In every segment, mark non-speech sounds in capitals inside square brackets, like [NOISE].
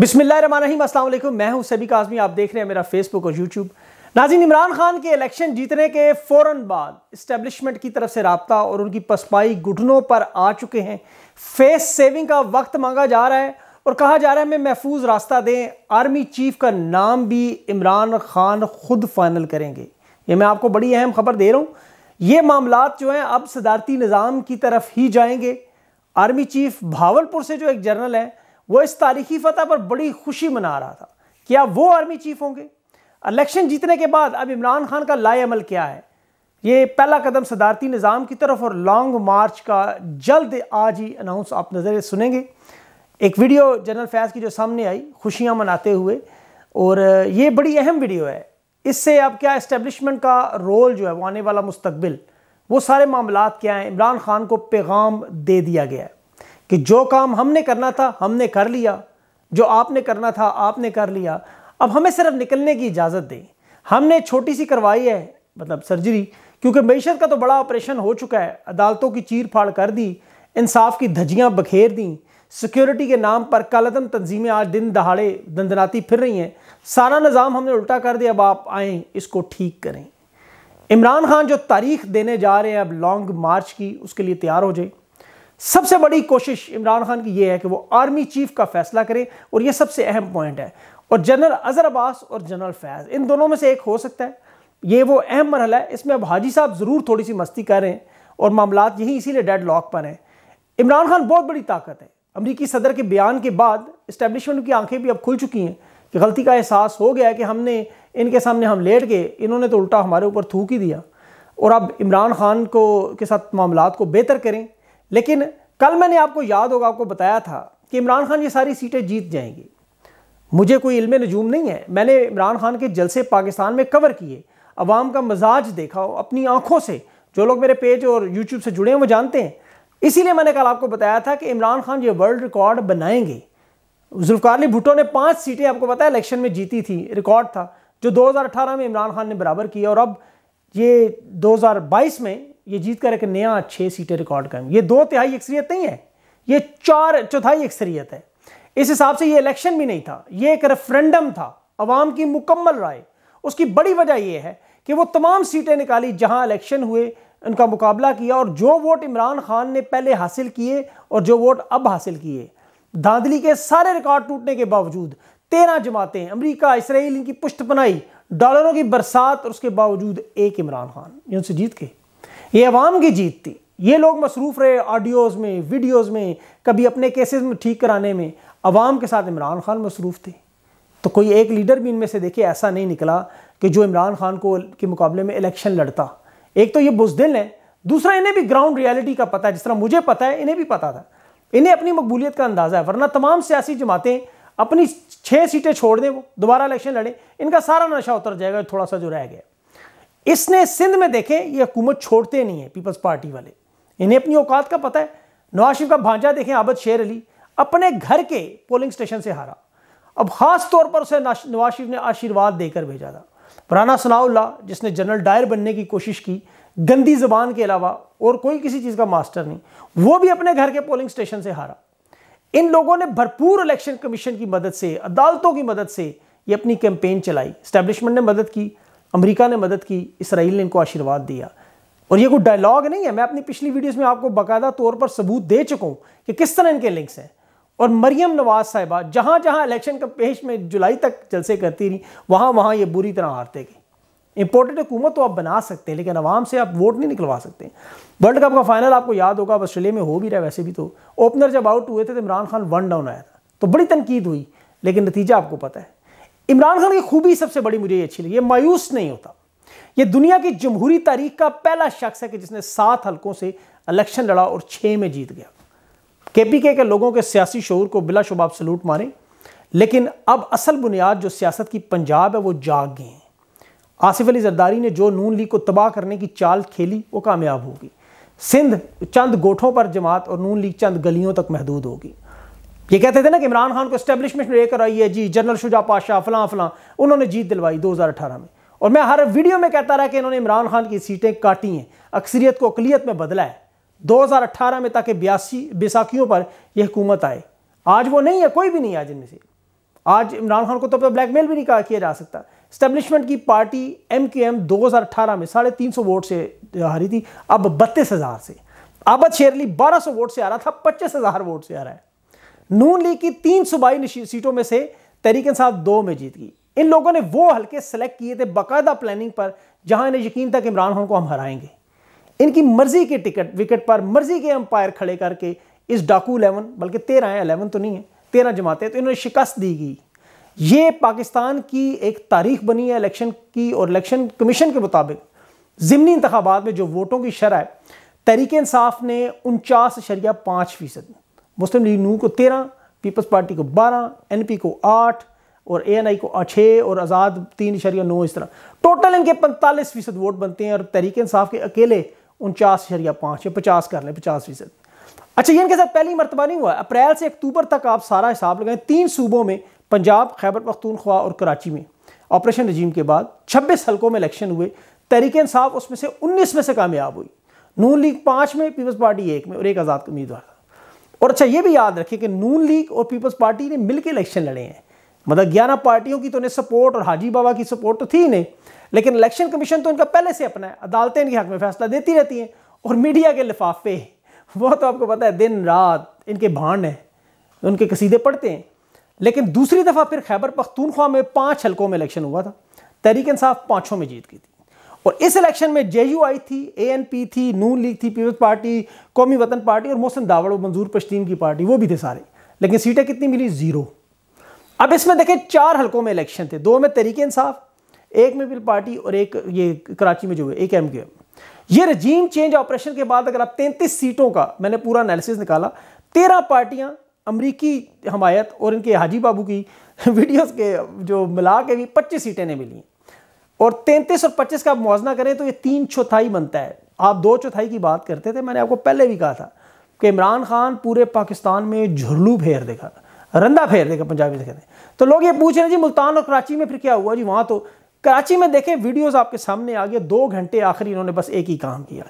बिस्मिल्लाम असलम मैं हूं सभी काजमी आप देख रहे हैं मेरा फेसबुक और यूट्यूब नाजिन इमरान खान के इलेक्शन जीतने के फ़ौर बाद इस्टेबलिशमेंट की तरफ से रबता और उनकी पसपाई घुटनों पर आ चुके हैं फेस सेविंग का वक्त मांगा जा रहा है और कहा जा रहा है हमें महफूज रास्ता दें आर्मी चीफ का नाम भी इमरान खान खुद फाइनल करेंगे ये मैं आपको बड़ी अहम खबर दे रहा हूँ ये मामला जो हैं अब सदारती निज़ाम की तरफ ही जाएंगे आर्मी चीफ भावलपुर से जो एक जनरल है वो इस तारीखी फतह पर बड़ी खुशी मना रहा था क्या वो आर्मी चीफ होंगे इलेक्शन जीतने के बाद अब इमरान खान का अमल क्या है ये पहला कदम सदारती निज़ाम की तरफ और लॉन्ग मार्च का जल्द आज ही अनाउंस आप नज़र सुनेंगे एक वीडियो जनरल फैज़ की जो सामने आई खुशियाँ मनाते हुए और ये बड़ी अहम वीडियो है इससे अब क्या इस्टेबलिशमेंट का रोल जो है वो आने वाला मुस्तबिल वो सारे मामला क्या हैं इमरान खान को पैगाम दे दिया गया है कि जो काम हमने करना था हमने कर लिया जो आपने करना था आपने कर लिया अब हमें सिर्फ निकलने की इजाज़त दें हमने छोटी सी करवाई है मतलब सर्जरी क्योंकि मीशत का तो बड़ा ऑपरेशन हो चुका है अदालतों की चीर फाड़ कर दी इंसाफ की धज्जियाँ बखेर दी सिक्योरिटी के नाम पर कलदम तंजीमें आज दिन दहाड़े दंदनाती फिर रही हैं सारा निज़ाम हमने उल्टा कर दिया अब आप आए इसको ठीक करें इमरान खान जो तारीख देने जा रहे हैं अब लॉन्ग मार्च की उसके लिए तैयार हो जाए सबसे बड़ी कोशिश इमरान खान की यह है कि वो आर्मी चीफ का फैसला करे और यह सबसे अहम पॉइंट है और जनरल अजहर अब्बास और जनरल फैज़ इन दोनों में से एक हो सकता है ये वो अहम मरहला है इसमें अब हाजी साहब ज़रूर थोड़ी सी मस्ती कर रहे हैं और मामला यहीं इसीलिए डेड लॉक पर हैं इमरान खान बहुत बड़ी ताकत है अमरीकी सदर के बयान के बाद इस्टेबलिशमेंट की आंखें भी अब खुल चुकी हैं कि गलती का एहसास हो गया कि हमने इनके सामने हम लेट गए इन्होंने तो उल्टा हमारे ऊपर थूक ही दिया और अब इमरान खान को के साथ मामला को बेहतर करें लेकिन कल मैंने आपको याद होगा आपको बताया था कि इमरान खान ये सारी सीटें जीत जाएंगे मुझे कोई इल्म नजूम नहीं है मैंने इमरान खान के जलसे पाकिस्तान में कवर किए अवाम का मजाज देखा हो अपनी आंखों से जो लोग मेरे पेज और यूट्यूब से जुड़े हैं वो जानते हैं इसीलिए मैंने कल आपको बताया था कि इमरान खान ये वर्ल्ड रिकॉर्ड बनाएंगे जुल्फकारली भुट्टो ने पाँच सीटें आपको बताया इलेक्शन में जीती थी रिकॉर्ड था जो 2018 में इमरान खान ने बराबर किया और अब ये 2022 में ये जीत कर एक नया छः सीटें रिकॉर्ड करें ये दो तिहाई अक्सरियत नहीं है ये चार चौथाई अक्सरियत है इस हिसाब से ये इलेक्शन भी नहीं था ये एक रेफरेंडम था अवाम की मुकम्मल राय उसकी बड़ी वजह यह है कि वो तमाम सीटें निकाली जहां इलेक्शन हुए उनका मुकाबला किया और जो वोट इमरान खान ने पहले हासिल किए और जो वोट अब हासिल किए धांधली के सारे रिकॉर्ड टूटने के बावजूद तेरह जमातें अमरीका इसराइल इनकी पुष्ट बनाई डॉलरों की बरसात और उसके बावजूद एक इमरान खान जिनसे जीत के ये अवाम की जीत थी ये लोग मसरूफ़ रहे ऑडियोज़ में वीडियोज़ में कभी अपने केसेस में ठीक कराने में अवाम के साथ इमरान खान मसरूफ़ थे तो कोई एक लीडर भी इनमें से देखे ऐसा नहीं निकला कि जो इमरान खान को के मुकाबले में इलेक्शन लड़ता एक तो ये बुजदिल हैं दूसरा इन्हें भी ग्राउंड रियलिटी का पता है जिस तरह मुझे पता है इन्हें भी पता था इन्हें अपनी मकबूलियत का अंदाज़ा है वरना तमाम सियासी जमातें अपनी छः सीटें छोड़ दें वो दोबारा इलेक्शन लड़ें इनका सारा नशा उतर जाएगा थोड़ा सा जो रह गया इसने सिंध में देखे ये हुकूमत छोड़ते नहीं है पीपल्स पार्टी वाले इन्हें अपनी औकात का पता है नवाज शरीफ का भांजा देखें आबद शेर अली अपने घर के पोलिंग स्टेशन से हारा अब ख़ास तौर पर उसे नवाज शरीफ ने आशीर्वाद देकर भेजा था पुराना सनाउल्ला जिसने जनरल डायर बनने की कोशिश की गंदी जबान के अलावा और कोई किसी चीज़ का मास्टर नहीं वो भी अपने घर के पोलिंग स्टेशन से हारा इन लोगों ने भरपूर इलेक्शन कमीशन की मदद से अदालतों की मदद से ये अपनी कैंपेन चलाई स्टैब्लिशमेंट ने मदद की अमेरिका ने मदद की इसराइल ने इनको आशीर्वाद दिया और ये कोई डायलॉग नहीं है मैं अपनी पिछली वीडियोस में आपको बाकायदा तौर पर सबूत दे चुका हूँ कि किस तरह इनके लिंक्स हैं और मरियम नवाज साहिबा जहाँ जहाँ इलेक्शन का पेश में जुलाई तक जलसे करती रही वहाँ वहाँ ये बुरी तरह हारते गए इंपॉर्टेंट हुकूमत तो आप बना सकते हैं लेकिन आवाम से आप वोट नहीं निकलवा सकते वर्ल्ड कप का फाइनल आपको याद होगा ऑस्ट्रेलिया में हो भी रहा है वैसे भी तो ओपनर जब आउट हुए थे तो इमरान खान वन डाउन आया था तो बड़ी तनकीद हुई लेकिन नतीजा आपको पता है इमरान खान की खूबी सबसे बड़ी मुझे ये अच्छी लगी ये मायूस नहीं होता ये दुनिया की जमहूरी तारीख का पहला शख्स है कि जिसने सात हलकों से इलेक्शन लड़ा और छः में जीत गया केपीके के लोगों के सियासी शोर को बिलाशुबा शुबाब सलूट मारे लेकिन अब असल बुनियाद जो सियासत की पंजाब है वो जाग गए हैं आसिफ अली जरदारी ने जो नून लीग को तबाह करने की चाल खेली वो कामयाब होगी सिंध चंद गोठों पर जमात और नून लीग चंद गलियों तक महदूद होगी ये कहते थे ना कि इमरान खान को में लेकर आई है जी जनरल शुजा पाशाह फलां फलां उन्होंने जीत दिलवाई 2018 में और मैं हर वीडियो में कहता रहा कि इन्होंने इमरान खान की सीटें काटी हैं अक्सरियत को अकलीत में बदला है 2018 में ताकि बयासी बैसाखियों पर यह हुकूमत आए आज वो नहीं है कोई भी नहीं है आज इनमें से आज इमरान खान को तो अपना ब्लैकमेल भी नहीं कहा किया जा सकता स्टैब्लिशमेंट की पार्टी एम के एम दो हज़ार अठारह में साढ़े तीन सौ वोट से हारी थी अब बत्तीस हज़ार से आबद शेरली बारह सौ वोट से आ रहा था पच्चीस हज़ार वोट से आ रहा है नून लीग की तीन सूबाई सीटों में से तहरीक इंसाफ दो में जीत गई इन लोगों ने वो हल्के सेलेक्ट किए थे बाकायदा प्लानिंग पर जहां इन्हें यकीन था कि इमरान खान को हम हराएंगे इनकी मर्जी के टिकट विकेट पर मर्जी के अंपायर खड़े करके इस डाकू इलेवन बल्कि तेरह है अलेवन तो नहीं है तेरह जमातें तो इन्होंने शिकस्त दी गई ये पाकिस्तान की एक तारीख बनी है इलेक्शन की और इलेक्शन कमीशन के मुताबिक ज़मनी इंतबात में जो वोटों की शरह तहरीक इंसाफ ने उनचास अशरिया पाँच फीसद मुस्लिम लीग नू को तेरह पीपल्स पार्टी को बारह एन पी को आठ और ए एन आई को छः और आज़ाद तीन शरिया नौ इस तरह टोटल इनके पैंतालीस फीसद वोट बनते हैं और तहरीक इंसाफ के अकेले उनचास इशरिया पाँच या पचास कर लें पचास फीसद अच्छा ये इनके साथ पहली मरतबा नहीं हुआ अप्रैल से अक्टूबर तक आप सारा हिसाब लगाएं तीन सूबों में पंजाब खैबर पख्तूनख्वा और कराची में ऑपरेशन रजीम के बाद छब्बीस हल्कों में इलेक्शन हुए तहरीक इंसाफ उसमें से उन्नीस में से कामयाब हुई नून लीग पाँच में पीपल्स पार्टी एक में और एक आज़ाद उम्मीदवार था और अच्छा ये भी याद रखिए कि नून लीग और पीपल्स पार्टी ने मिलकर इलेक्शन लड़े हैं मतलब ग्यारह पार्टियों की तो उन्हें सपोर्ट और हाजी बाबा की सपोर्ट तो थी ही नहीं लेकिन इलेक्शन कमीशन तो उनका पहले से अपना है अदालतें इनके हक में फैसला देती रहती हैं और मीडिया के लिफाफे वो तो आपको पता है दिन रात इनके भांड हैं उनके कसीदे पढ़ते हैं लेकिन दूसरी दफ़ा फिर खैबर पख्तूनख्वा में पाँच हल्कों में इलेक्शन हुआ था तहरीक इंसाफ पाँचों में जीत गई थी और इस इलेक्शन में जे आई थी ए एन पी थी नून लीग थी Peoples Party Qaumi Watan party और मोहसिन दावड़ और मंजूर पश्तीन की पार्टी वो भी थे सारे लेकिन सीटें कितनी मिली ज़ीरो अब इसमें देखें चार हलकों में इलेक्शन थे दो में तरीके इंसाफ एक में पीपल पार्टी और एक ये कराची में जो है एक एम के एम ये रजीम चेंज ऑपरेशन के बाद अगर आप तैंतीस सीटों का मैंने पूरा एनालिसिस निकाला तेरह पार्टियां अमरीकी हमायत और इनके हाजी बाबू की वीडियोज़ [LAUGHS] के जो मिला के भी पच्चीस सीटें ने मिली और 33 और 25 का मुआवजना करें तो ये तीन चौथाई बनता है आप दो चौथाई की बात करते थे मैंने आपको पहले भी कहा था कि इमरान खान पूरे पाकिस्तान में झुरलू फेर देखा रंदा फेर देखा पंजाबी में कहते हैं तो लोग ये पूछ रहे हैं जी मुल्तान और कराची में फिर क्या हुआ जी वहाँ तो कराची में देखें वीडियोस आपके सामने आ गए दो घंटे आखिरी इन्होंने बस एक ही काम किया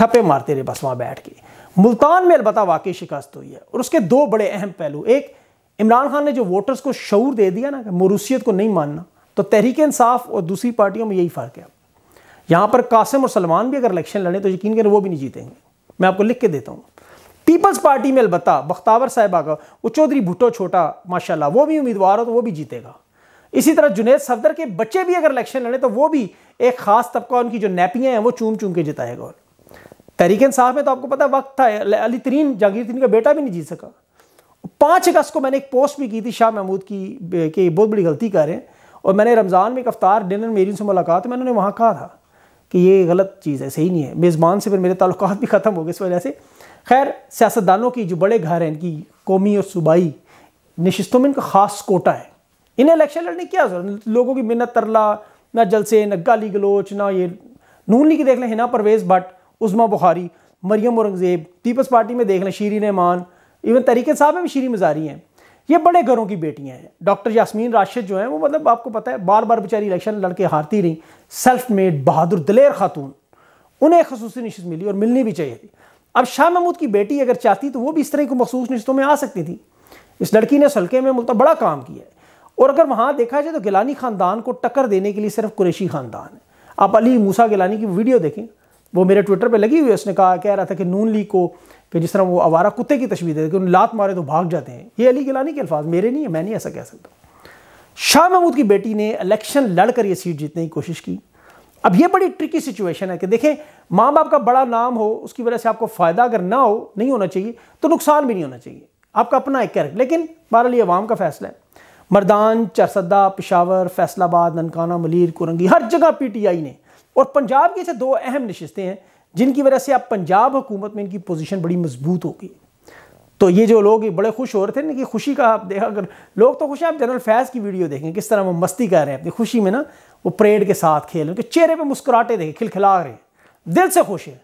थप्पे मारते रहे बस वहाँ बैठ के मुल्तान में अलबत् वाकई शिकस्त हुई है और उसके दो बड़े अहम पहलू एक इमरान खान ने जो वोटर्स को शूर दे दिया ना मरूसीत को नहीं मानना तो तहरीक इंसाफ और दूसरी पार्टियों में यही फ़र्क है यहाँ पर कासिम और सलमान भी अगर इलेक्शन लड़े तो यकीन करें वो भी नहीं जीतेंगे मैं आपको लिख के देता हूँ पीपल्स पार्टी में अलबत् बख्तावर साहिबा का वो चौधरी भुट्टो छोटा माशाल्लाह वो भी उम्मीदवार हो तो वो भी जीतेगा इसी तरह जुनेद सफदर के बच्चे भी अगर इलेक्शन लड़े तो वो भी एक ख़ास तबका उनकी जो नैपियाँ हैं वो चूम चूम के जिताएगा तहरीक इंसाफ में तो आपको पता वक्त था अली तरीन जागीर तरीन का बेटा भी नहीं जीत सका पाँच अगस्त को मैंने एक पोस्ट भी की थी शाह महमूद की कि बहुत बड़ी गलती कर रहे हैं और मैंने रमज़ान में एक अफ्तार डिनर मेरी से मुलाकात मैंने उन्हें वहाँ कहा था कि ये गलत चीज़ है सही नहीं है मेज़बान से फिर मेरे ताल्लुक भी ख़त्म हो गए इस वजह से खैर सियासतदानों की जो बड़े घर हैं इनकी कौमी और सूबाई नशस्तों में इनका ख़ास कोटा है इन्हें इलेक्शन लड़ने क्या जरूरत लोगों की मिन्नत तरला ना जलसे न गाली गलोच ना ये नून लीग देख लें हिना परवेज़ भट्ट उस्मा बुखारी मरियम औरंगज़ेब पीपल्स पार्टी में देख लें शीरी नमान इवन तरीके साहब में भी शीरी मजारी हैं ये बड़े घरों की बेटियां हैं डॉक्टर यासमीन राशिद जो हैं वो मतलब आपको पता है बार बार बेचारी इलेक्शन लड़के हारती रहीं सेल्फ मेड बहादुर दलेर खातून उन्हें खसूस नशस्त मिली और मिलनी भी चाहिए थी अब शाह महमूद की बेटी अगर चाहती तो वो भी इस तरह की मखसूस नशस्तों में आ सकती थी इस लड़की ने सलके में मुल्ता बड़ा काम किया है और अगर वहाँ देखा जाए तो गिलानी ख़ानदान को टक्कर देने के लिए सिर्फ कुरेशी ख़ानदान है आप अली मूसा गिलानी की वीडियो देखें वो मेरे ट्विटर पे लगी हुई है उसने कहा कह रहा था कि नून लीग को कि जिस तरह वो आवारा कुत्ते की तस्वीर देते कि उन लात मारे तो भाग जाते हैं ये अली गिलानी के अल्फाज मेरे नहीं है मैं नहीं ऐसा कह सकता शाह महमूद की बेटी ने इलेक्शन लड़कर ये सीट जीतने की कोशिश की अब ये बड़ी ट्रिकी सिचुएशन है कि देखें माँ बाप का बड़ा नाम हो उसकी वजह से आपको फ़ायदा अगर ना हो नहीं होना चाहिए तो नुकसान भी नहीं होना चाहिए आपका अपना एक कैरेक्टर लेकिन बहरहाल ये अवाम का फैसला है मरदान चरसदा पिशावर फैसलाबाद ननकाना मलिर कुरंगी हर जगह पीटीआई ने और पंजाब की ऐसे दो अहम नशस्तें हैं जिनकी वजह से अब पंजाब हुकूमत में इनकी पोजीशन बड़ी मजबूत होगी तो ये जो लोग बड़े खुश हो रहे थे ना कि खुशी का आप देखा अगर लोग तो खुश हैं आप जनरल फैज़ की वीडियो देखें किस तरह वो मस्ती कर रहे हैं अपनी खुशी में ना वो परेड के साथ खेल उनके चेहरे पर मुस्कुराटे देखें खिलखिला रहे हैं दिल से खुश हैं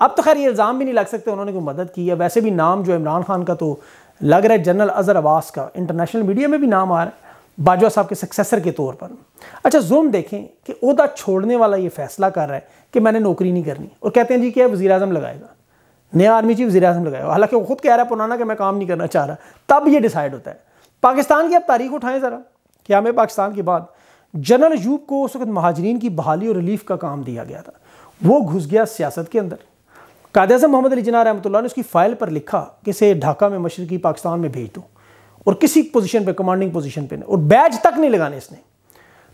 अब तो खैर ये इल्ज़ाम भी नहीं लग सकते उन्होंने कोई मदद की है वैसे भी नाम जो इमरान खान का तो लग रहा है जनरल अजहर अब्बास का इंटरनेशनल मीडिया में भी नाम आ रहा है बाजवा साहब के सक्सेसर के तौर पर अच्छा जुल्म देखें कि उहदा छोड़ने वाला ये फैसला कर रहा है कि मैंने नौकरी नहीं करनी और कहते हैं जी क्या वजी अजम लगाएगा नया आर्मी चीफ वजी अजम लगाएगा हालांकि वो खुद कह रहा है पुराना कि मैं काम नहीं करना चाह रहा तब ये डिसाइड होता है पाकिस्तान की अब तारीख उठाएं ज़रा क्या मैं पाकिस्तान के बाद जनरल यूब को उस वक्त महाजरीन की बहाली और रिलीफ का काम दिया गया था वो घुस गया सियासत के अंदर कायद अजम मोहम्मद अली जना रहमत ने उसकी फ़ाइल पर लिखा कि इसे ढाका में मशरकी पाकिस्तान में भेज दो और किसी पोजीशन पे कमांडिंग पोजीशन पे नहीं और बैज तक नहीं लगाने इसने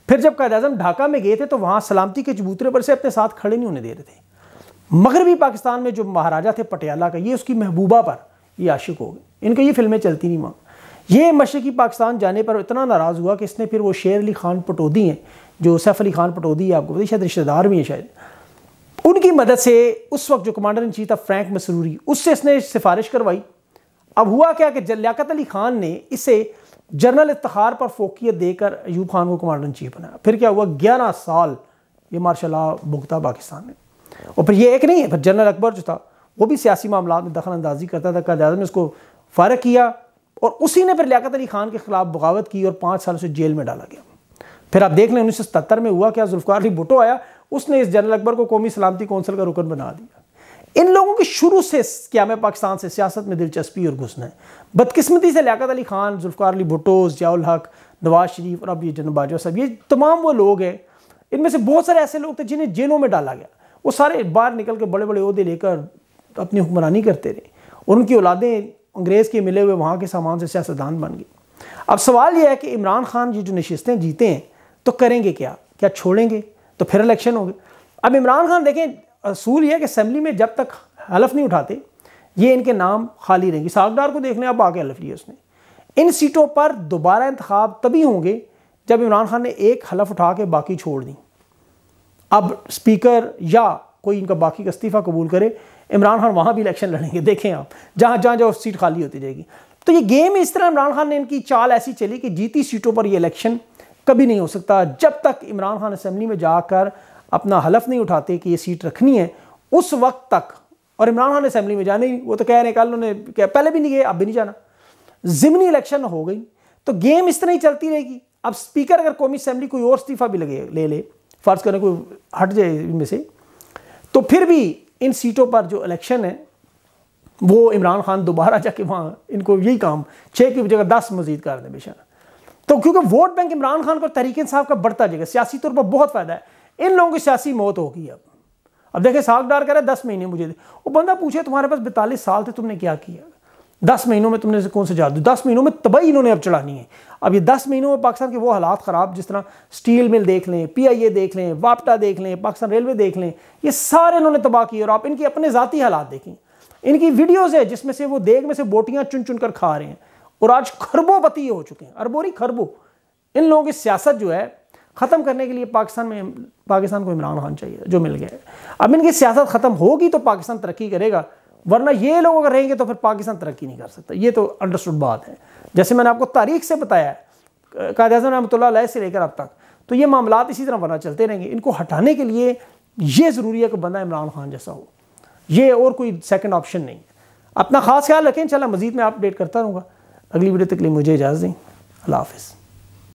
फिर जब कायद अजम ढाका में गए थे तो वहाँ सलामती के चबूतरे पर से अपने साथ खड़े नहीं होने दे रहे थे मगरबी पाकिस्तान में जो महाराजा थे पटियाला का ये उसकी महबूबा पर ये आशिक हो गए इनका ये फिल्में चलती नहीं माँ ये मशरकी पाकिस्तान जाने पर इतना नाराज़ हुआ कि इसने फिर वो शेर अली खान पटोदी हैं जो सैफ अली खान पटोदी है आपको बताइए शायद रिश्तेदार भी हैं शायद उनकी मदद से उस वक्त जो कमांडर इन चीफ था फ्रैंक मसरूरी उससे इसने सिफारिश करवाई अब हुआ क्या कि लियाकत अली खान ने इसे जनरल इफ्तार पर फोकियत देकर अयूब खान को कमांडर इन चीफ बनाया फिर क्या हुआ ग्यारह साल ये मार्शल भुगता पाकिस्तान ने और फिर ये एक नहीं है फिर जनरल अकबर जो था वो भी सियासी मामला में दखल अंदाजी करता था कैद ने उसको फारग किया और उसी ने फिर लियाकत अली खान के खिलाफ बगावत की और पाँच साल उसे जेल में डाला गया फिर आप देख लें उन्नीस में हुआ क्या जुल्फ़ार अली भुटो आया उसने इस जनरल अकबर को कौमी सलामती कौंसिल का रुकन बना दिया इन लोगों की शुरू से क्या मैं पाकिस्तान से सियासत में दिलचस्पी और घुसना है बदकिस्मती से लियात अली खान जुल्फ़ार अली भुटो जियाउल हक नवाज शरीफ और अब ये बाजवा साहब ये तमाम वो लोग हैं इनमें से बहुत सारे ऐसे लोग थे जिन्हें जेलों में डाला गया वो सारे बाहर निकल के बड़े बड़े अहदे लेकर अपनी हुक्मरानी करते रहे और उनकी औलादें अंग्रेज़ के मिले हुए वहाँ के सामान से सियासतदान बन गए अब सवाल यह है कि इमरान खान ये जो नशस्तें जीते हैं तो करेंगे क्या क्या छोड़ेंगे तो फिर इलेक्शन होंगे अब इमरान खान देखें असूल यह है कि असम्बली में जब तक हलफ नहीं उठाते ये इनके नाम खाली रहेंगे सागडार को देखने अब आगे हलफ लिए उसने इन सीटों पर दोबारा इंतखब तभी होंगे जब इमरान खान ने एक हलफ उठा के बाकी छोड़ दी अब स्पीकर या कोई इनका बाकी का इस्तीफ़ा कबूल करे इमरान खान वहाँ भी इलेक्शन लड़ेंगे देखें आप जहाँ जहाँ जहाँ सीट खाली होती जाएगी तो ये गेम इस तरह इमरान खान ने इनकी चाल ऐसी चली कि जीती सीटों पर ये इलेक्शन कभी नहीं हो सकता जब तक इमरान खान असम्बली में जाकर अपना हलफ नहीं उठाते कि ये सीट रखनी है उस वक्त तक और इमरान खान असेंबली में जाने ही वो तो कह रहे कल उन्होंने क्या पहले भी नहीं गए अब भी नहीं जाना ज़िमनी इलेक्शन हो गई तो गेम इस तरह ही चलती रहेगी अब स्पीकर अगर कौमी असम्बली कोई और इस्तीफ़ा भी लगे ले ले फ़र्ज़ करें कोई हट जाए इनमें से तो फिर भी इन सीटों पर जो इलेक्शन है वो इमरान खान दोबारा जाके वहाँ इनको यही काम छः की जगह दस मजीद कर दें बेशक तो क्योंकि वोट बैंक इमरान खान को तरीके साहब का बढ़ता जाएगा सियासी तौर पर बहुत फ़ायदा है इन लोगों की सियासी मौत होगी अब अब साग डार कह रहे दस महीने मुझे दे वो बंदा पूछे तुम्हारे पास बैतालीस साल थे तुमने क्या किया दस महीनों में तुमने कौन से दू दस महीनों में तबाही इन्होंने अब चढ़ानी है अब ये दस महीनों में पाकिस्तान के वो हालात ख़राब जिस तरह स्टील मिल देख लें पीआईए देख लें वापटा देख लें पाकिस्तान रेलवे देख लें ये सारे इन्होंने तबाह किए और आप इनकी अपने ज़ाती हालात देखें इनकी वीडियोज़ है जिसमें से वो देख में से बोटियाँ चुन चुन कर खा रहे हैं और आज खरबोपति हो चुके हैं अरबोरी खरबो इन लोगों की सियासत जो है ख़त्म करने के लिए पाकिस्तान में पाकिस्तान को इमरान खान चाहिए जो मिल गया अब इनकी सियासत ख़त्म होगी तो पाकिस्तान तरक्की करेगा वरना ये लोग अगर रहेंगे तो फिर पाकिस्तान तरक्की नहीं कर सकता ये तो अंडरस्टूड बात है जैसे मैंने आपको तारीख से बताया है कायद अजम रहमत से लेकर अब तक तो ये मामला इसी तरह वरना चलते रहेंगे इनको हटाने के लिए ये ज़रूरी है कि बंदा इमरान खान जैसा हो ये और कोई सेकेंड ऑप्शन नहीं है अपना खास ख्याल रखें चला मजीद मैं अपडेट करता रहूँगा अगली वीडियो तक लिए मुझे इजाज़त दें अल्लाह हाफिज़